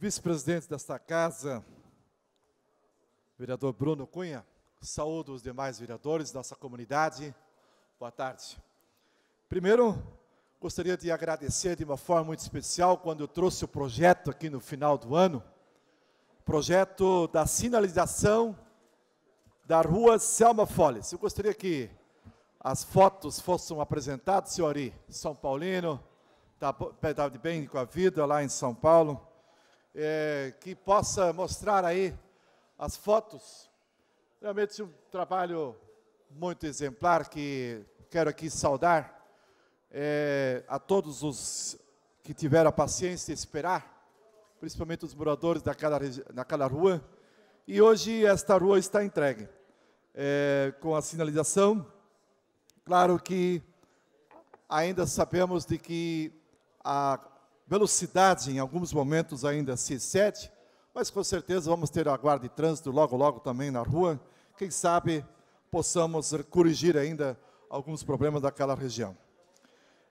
vice-presidente desta casa, vereador Bruno Cunha, saúdo os demais vereadores dessa comunidade. Boa tarde. Primeiro, gostaria de agradecer de uma forma muito especial quando eu trouxe o projeto aqui no final do ano, projeto da sinalização da rua Selma Folles. Eu gostaria que as fotos fossem apresentadas, senhor Ari, São Paulino, está tá bem com a vida lá em São Paulo é, que possa mostrar aí as fotos. Realmente é um trabalho muito exemplar que quero aqui saudar é, a todos os que tiveram a paciência de esperar, principalmente os moradores daquela, daquela rua. E hoje esta rua está entregue, é, com a sinalização. Claro que ainda sabemos de que a velocidade em alguns momentos ainda se excede, mas com certeza vamos ter a guarda de trânsito logo, logo também na rua. Quem sabe possamos corrigir ainda alguns problemas daquela região.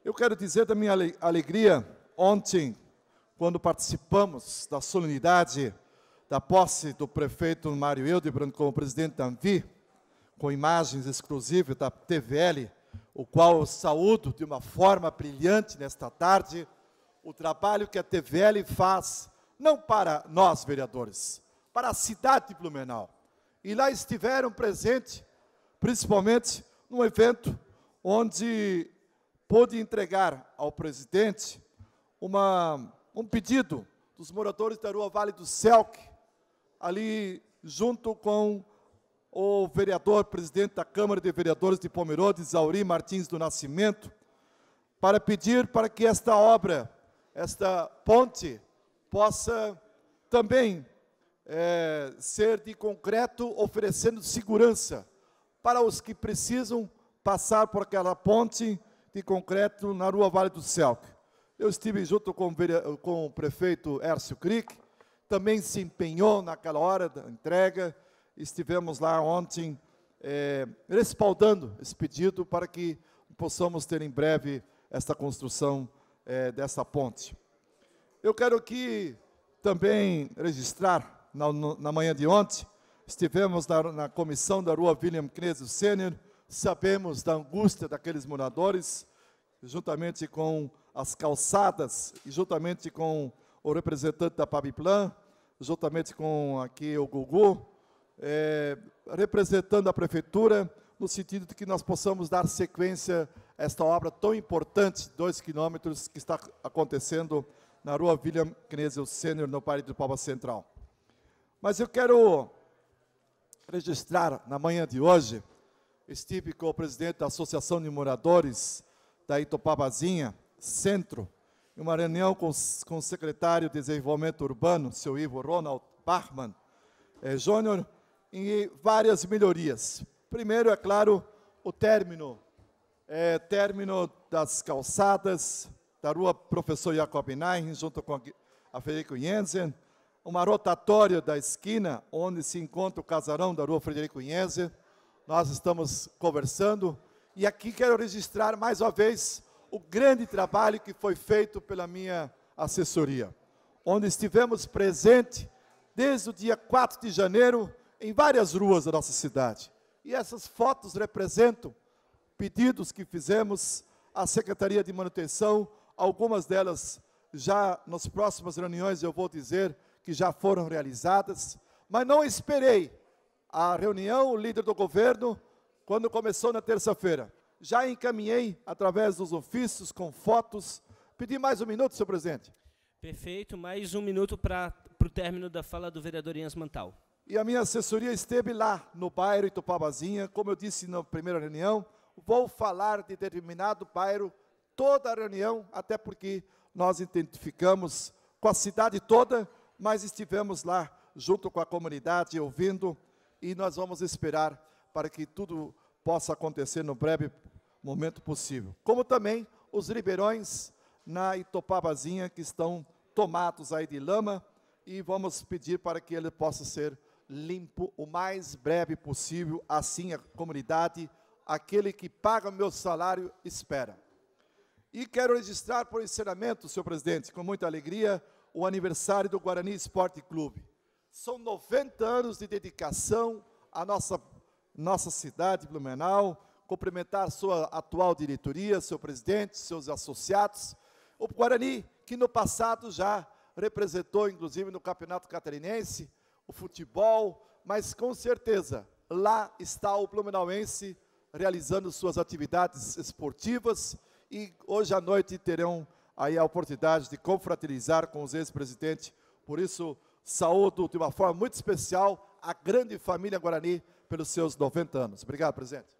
Eu quero dizer da minha alegria ontem, quando participamos da solenidade da posse do prefeito Mário Hildebrand como presidente da ANVI, com imagens exclusivas da TVL, o qual eu saúdo de uma forma brilhante nesta tarde, o trabalho que a TVL faz, não para nós, vereadores, para a cidade de Blumenau. E lá estiveram presentes, principalmente num evento onde pôde entregar ao presidente uma, um pedido dos moradores da Rua Vale do Selk, ali junto com o vereador, presidente da Câmara de Vereadores de Pomerode, Zauri Martins do Nascimento, para pedir para que esta obra esta ponte possa também é, ser de concreto, oferecendo segurança para os que precisam passar por aquela ponte de concreto na Rua Vale do Celque. Eu estive junto com, com o prefeito Hércio Crick, também se empenhou naquela hora da entrega, estivemos lá ontem é, respaldando esse pedido para que possamos ter em breve esta construção é, dessa ponte. Eu quero aqui também registrar, na, na manhã de ontem, estivemos na, na comissão da rua William Knezo Sênior, sabemos da angústia daqueles moradores, juntamente com as calçadas, e juntamente com o representante da Pabiplan, juntamente com aqui o Gugu, é, representando a prefeitura, no sentido de que nós possamos dar sequência a esta obra tão importante, dois quilômetros, que está acontecendo na rua William Knesel Sênior, no Parque do Palma Central. Mas eu quero registrar, na manhã de hoje, estive com o presidente da Associação de Moradores da Itopabazinha, Centro, em uma reunião com, com o secretário de Desenvolvimento Urbano, seu Ivo Ronald Bachmann eh, Júnior, em várias melhorias. Primeiro, é claro, o término. É, término das calçadas da rua Professor Jacob Nair junto com a Federico Jensen. Uma rotatória da esquina, onde se encontra o casarão da rua Frederico Jensen. Nós estamos conversando. E aqui quero registrar mais uma vez o grande trabalho que foi feito pela minha assessoria, onde estivemos presentes desde o dia 4 de janeiro em várias ruas da nossa cidade. E essas fotos representam pedidos que fizemos à Secretaria de Manutenção, algumas delas já nas próximas reuniões eu vou dizer que já foram realizadas, mas não esperei a reunião, o líder do governo, quando começou na terça-feira. Já encaminhei através dos ofícios, com fotos. Pedi mais um minuto, senhor presidente. Perfeito, mais um minuto para o término da fala do vereador Ians Mantal e a minha assessoria esteve lá no bairro Itupabazinha, como eu disse na primeira reunião, vou falar de determinado bairro toda a reunião, até porque nós identificamos com a cidade toda, mas estivemos lá junto com a comunidade, ouvindo, e nós vamos esperar para que tudo possa acontecer no breve momento possível. Como também os ribeirões na Itopabazinha, que estão tomados aí de lama, e vamos pedir para que ele possa ser limpo o mais breve possível, assim a comunidade, aquele que paga meu salário, espera. E quero registrar por encerramento, senhor presidente, com muita alegria, o aniversário do Guarani Esporte Clube. São 90 anos de dedicação à nossa, nossa cidade, Blumenau, cumprimentar sua atual diretoria, seu presidente, seus associados, o Guarani, que no passado já representou, inclusive, no Campeonato Catarinense, o futebol, mas com certeza lá está o Blumenauense realizando suas atividades esportivas e hoje à noite terão aí a oportunidade de confraternizar com os ex-presidentes. Por isso, saúdo de uma forma muito especial a grande família Guarani pelos seus 90 anos. Obrigado, presidente.